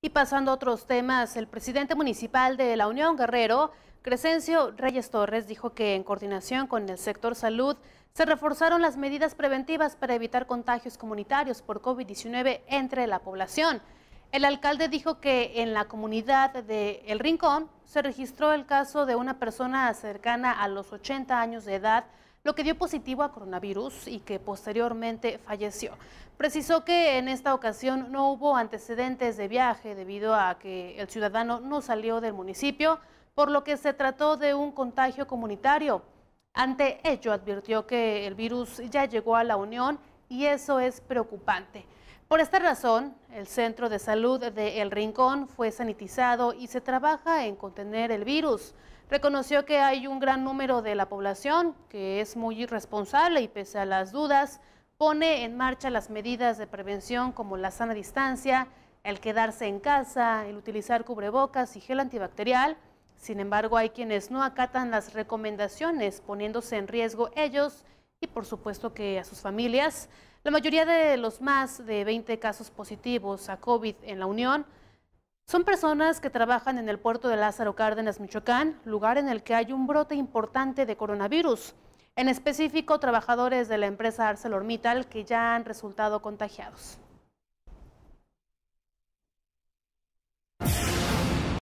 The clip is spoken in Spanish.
Y pasando a otros temas, el presidente municipal de La Unión Guerrero, Crescencio Reyes Torres, dijo que en coordinación con el sector salud se reforzaron las medidas preventivas para evitar contagios comunitarios por COVID-19 entre la población. El alcalde dijo que en la comunidad de El Rincón se registró el caso de una persona cercana a los 80 años de edad lo que dio positivo a coronavirus y que posteriormente falleció. Precisó que en esta ocasión no hubo antecedentes de viaje debido a que el ciudadano no salió del municipio, por lo que se trató de un contagio comunitario. Ante ello advirtió que el virus ya llegó a la Unión y eso es preocupante. Por esta razón, el centro de salud de El Rincón fue sanitizado y se trabaja en contener el virus. Reconoció que hay un gran número de la población que es muy irresponsable y pese a las dudas, pone en marcha las medidas de prevención como la sana distancia, el quedarse en casa, el utilizar cubrebocas y gel antibacterial. Sin embargo, hay quienes no acatan las recomendaciones, poniéndose en riesgo ellos y por supuesto que a sus familias. La mayoría de los más de 20 casos positivos a COVID en la Unión son personas que trabajan en el puerto de Lázaro Cárdenas, Michoacán, lugar en el que hay un brote importante de coronavirus. En específico, trabajadores de la empresa ArcelorMittal que ya han resultado contagiados.